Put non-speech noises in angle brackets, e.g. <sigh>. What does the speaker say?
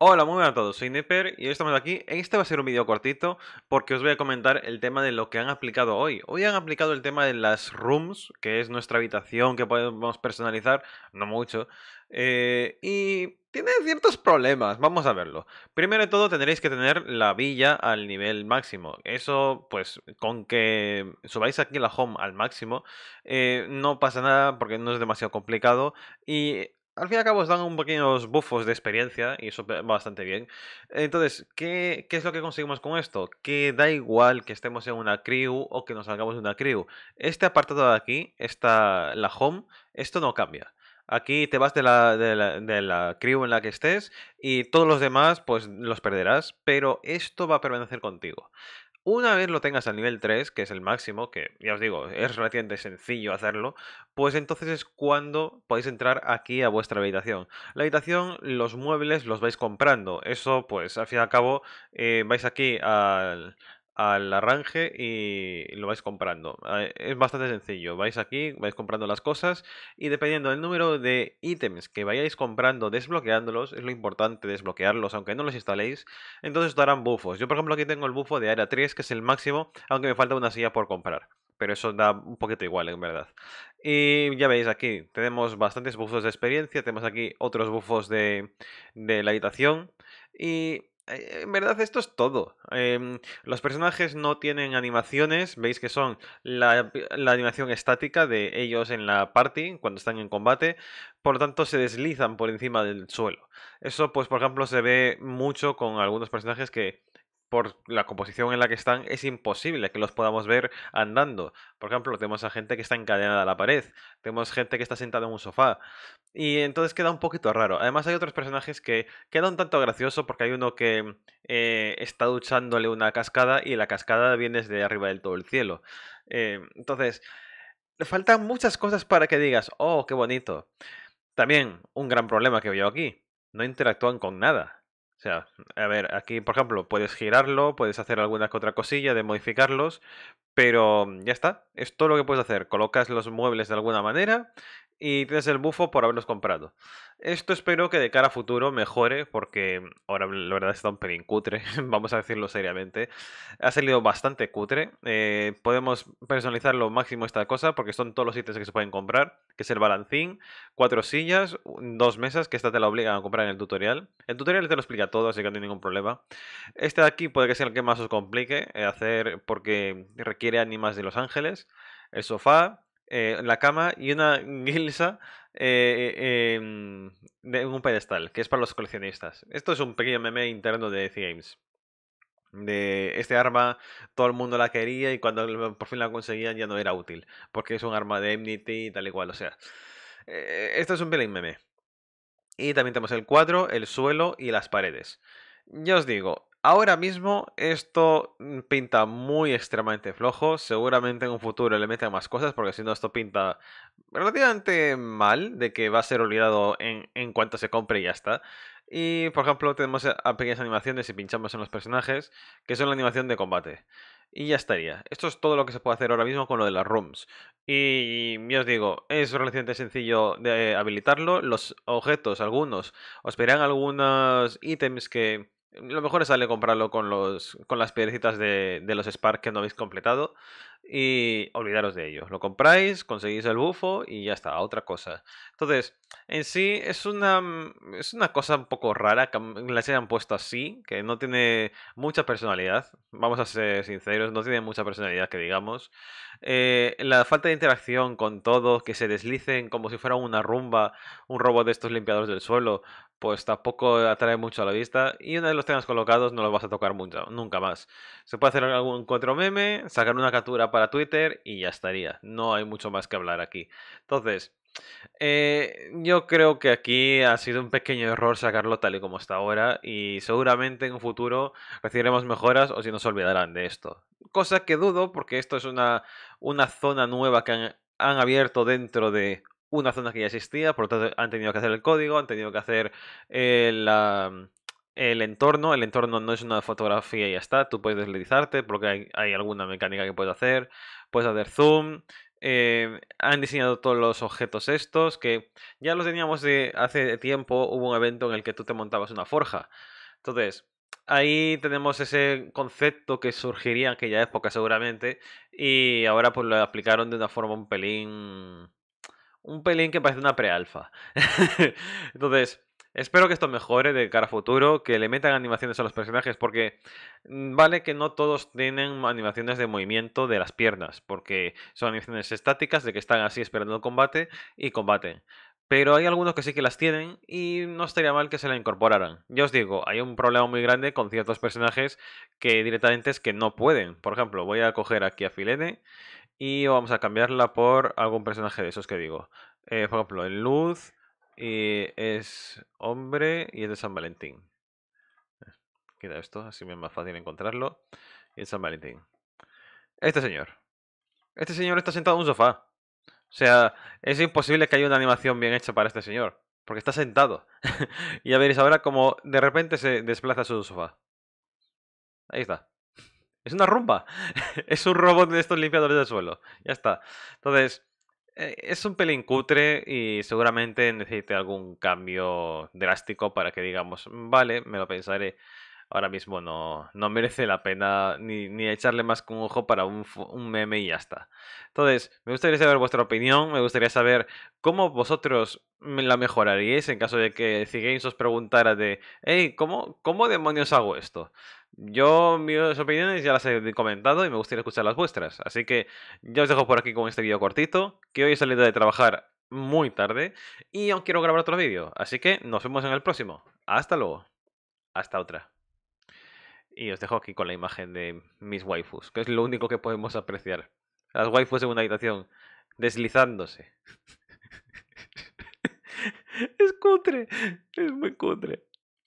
Hola, muy buenas a todos, soy Nipper y hoy estamos aquí. Este va a ser un vídeo cortito porque os voy a comentar el tema de lo que han aplicado hoy. Hoy han aplicado el tema de las rooms, que es nuestra habitación que podemos personalizar, no mucho, eh, y tiene ciertos problemas, vamos a verlo. Primero de todo tendréis que tener la villa al nivel máximo. Eso, pues, con que subáis aquí la home al máximo, eh, no pasa nada porque no es demasiado complicado y al fin y al cabo os dan un pequeños buffos de experiencia y eso va bastante bien. Entonces, ¿qué, es lo que conseguimos con esto? Que da igual que estemos en una crew o que nos salgamos de una crew. Este apartado de aquí, la home, esto no cambia. Aquí te vas de la, de, la, crew en la que estés y todos los demás pues los perderás, pero esto va a permanecer contigo. Una vez lo tengas al nivel 3, que es el máximo, que ya os digo, es relativamente sencillo hacerlo, pues entonces es cuando podéis entrar aquí a vuestra habitación. La habitación, los muebles los vais comprando. Eso, pues, al fin y al cabo, eh, vais aquí al al arranje y lo vais comprando. Eh, es bastante sencillo. Vais aquí, vais comprando las cosas y dependiendo del número de ítems que vayáis comprando, desbloqueándolos, es lo importante desbloquearlos, aunque no los instaléis, entonces os darán bufos. Yo, por ejemplo, aquí tengo el bufo de área 3, que es el máximo, aunque me falta una silla por comprar. Pero eso da un poquito igual, en verdad. Y ya veis aquí, tenemos bastantes bufos de experiencia, tenemos aquí otros bufos de, de la habitación. Y eh, en verdad esto es todo. Em, los personajes no tienen animaciones, veis que son la, la, animación estática de ellos en la party, cuando están en combate, por lo tanto se deslizan por encima del suelo. Eso pues por ejemplo se ve mucho con algunos personajes que por la composición en la que están, es imposible que los podamos ver andando. Por ejemplo, tenemos a gente que está encadenada a la pared, tenemos gente que está sentada en un sofá. Y entonces queda un poquito raro. Además hay otros personajes que quedan un tanto gracioso porque hay uno que eh, está duchándole una cascada y la cascada viene desde arriba del todo el cielo. Eh, entonces entonces, faltan muchas cosas para que digas, oh, qué bonito. También un gran problema que veo aquí. No interactúan con nada o sea, a ver, aquí, por ejemplo, puedes girarlo, puedes hacer alguna que otra cosilla de modificarlos, pero ya está, es todo lo que puedes hacer. Colocas los muebles de alguna manera y tienes el bufo por haberlos comprado. Esto espero que de cara a futuro mejore, porque ahora la verdad está un pelín cutre, <laughs> vamos a decirlo seriamente. Ha salido bastante cutre. Eh, podemos personalizar lo máximo esta cosa, porque son todos los ítems que se pueden comprar, que es el balancín, cuatro sillas, dos mesas, que esta te la obligan a comprar en el tutorial. El tutorial te lo explica todo, así que no tiene ningún problema. Este de aquí puede que sea el que más os complique eh, hacer, porque requiere ánimas de Los Ángeles. El sofá, eh, la cama y una Gilsa <laughs> en eh, eh, em, un pedestal, que es para los coleccionistas. Esto es un pequeño meme interno de The Games de este arma todo el mundo la quería y cuando por fin la conseguían ya no era útil porque es un arma de Enmity y tal y cual o sea esto es un pequeño meme y también tenemos el cuadro el suelo y las paredes ya os digo Ahora mismo esto mm, pinta muy extremadamente flojo. Seguramente en un futuro le metan más cosas porque si no esto pinta relativamente mal de que va a ser olvidado en, cuanto se compre y ya está. Y por ejemplo tenemos eh, pequeñas animaciones y pinchamos en los personajes que son la animación de combate. Y ya estaría. Esto es todo lo que se puede hacer ahora mismo con lo de las rooms. Y ya os digo, es relativamente sencillo de habilitarlo. Los objetos, algunos, os verán algunos ítems que lo mejor es sale comprarlo con, los, con las piedrecitas de, de los Spark que no habéis completado y olvidaros de ellos. Lo compráis, conseguís el bufo y ya está, otra cosa. Entonces, en sí es una, mm, es una cosa un poco rara que la hayan puesto así, que no tiene mucha personalidad. Vamos a ser sinceros, no tiene mucha personalidad que digamos. Eh, la falta de interacción con todo, que se deslicen como si fuera una rumba, un robot de estos limpiadores del suelo, pues tampoco atrae mucho a la vista. Y una vez los tengas colocados, no los vas a tocar mucho, nunca más. Se puede hacer algún cuatro meme, sacar una captura para Twitter y ya estaría. No hay mucho más que hablar aquí. Entonces, eh, yo creo que aquí ha sido un pequeño error sacarlo tal y como está ahora y seguramente en un futuro recibiremos mejoras o si nos olvidarán de esto. Cosa que dudo porque esto es una, una zona nueva que han, abierto dentro de una zona que ya existía, por lo tanto han tenido que hacer el código, han tenido que hacer eh, mm, el, entorno. El entorno no es una fotografía y ya está, tú puedes deslizarte porque hay, hay alguna mecánica que puedes hacer, puedes hacer zoom, eh, han diseñado todos los objetos estos, que ya los teníamos de hace tiempo, hubo un evento en el que tú te montabas una forja. Entonces, ahí tenemos ese concepto que surgiría en aquella época seguramente, y ahora pues lo aplicaron de una forma un pelín un pelín que parece una pre-alfa. <laughs> Entonces, espero que esto mejore de cara a futuro, que le metan animaciones a los personajes, porque mm, vale que no todos tienen animaciones de movimiento de las piernas, porque son animaciones estáticas de que están así esperando el combate y combaten. Pero hay algunos que sí que las tienen y no estaría mal que se la incorporaran. Yo os digo, hay un problema muy grande con ciertos personajes que directamente es que no pueden. Por ejemplo, voy a coger aquí a Filene y vamos a cambiarla por algún personaje de esos que digo. Eh, por ejemplo, en Luz y es hombre y es de San Valentín. Queda esto, así me es más fácil encontrarlo. Y es San Valentín. Este señor. Este señor está sentado en un sofá. O sea, es imposible que haya una animación bien hecha para este señor. Porque está sentado. <laughs> y ya veréis ahora como de repente se desplaza su sofá. Ahí está. Es una rumba. <laughs> es un robot de estos limpiadores de suelo. Ya está. Entonces, e, es un pelín cutre y seguramente necesite algún cambio drástico para que digamos, mm, vale, me lo pensaré. Ahora mismo no, no merece la pena ni, echarle más que un ojo para un, un, meme y ya está. Entonces, me gustaría saber vuestra opinión, me gustaría saber cómo vosotros la mejoraríais en caso de que c os preguntara de, hey, ¿cómo, ¿cómo demonios hago esto? Yo mis opiniones ya las he comentado y me gustaría escuchar las vuestras. Así que ya os dejo por aquí con este vídeo cortito, que hoy he salido de trabajar muy tarde y aún quiero grabar otro vídeo. Así que nos vemos en el próximo. Hasta luego. Hasta otra. Y os dejo aquí con la imagen de mis waifus, que es lo único que podemos apreciar. Las waifus en una habitación, deslizándose. <laughs> es cutre, es muy cutre.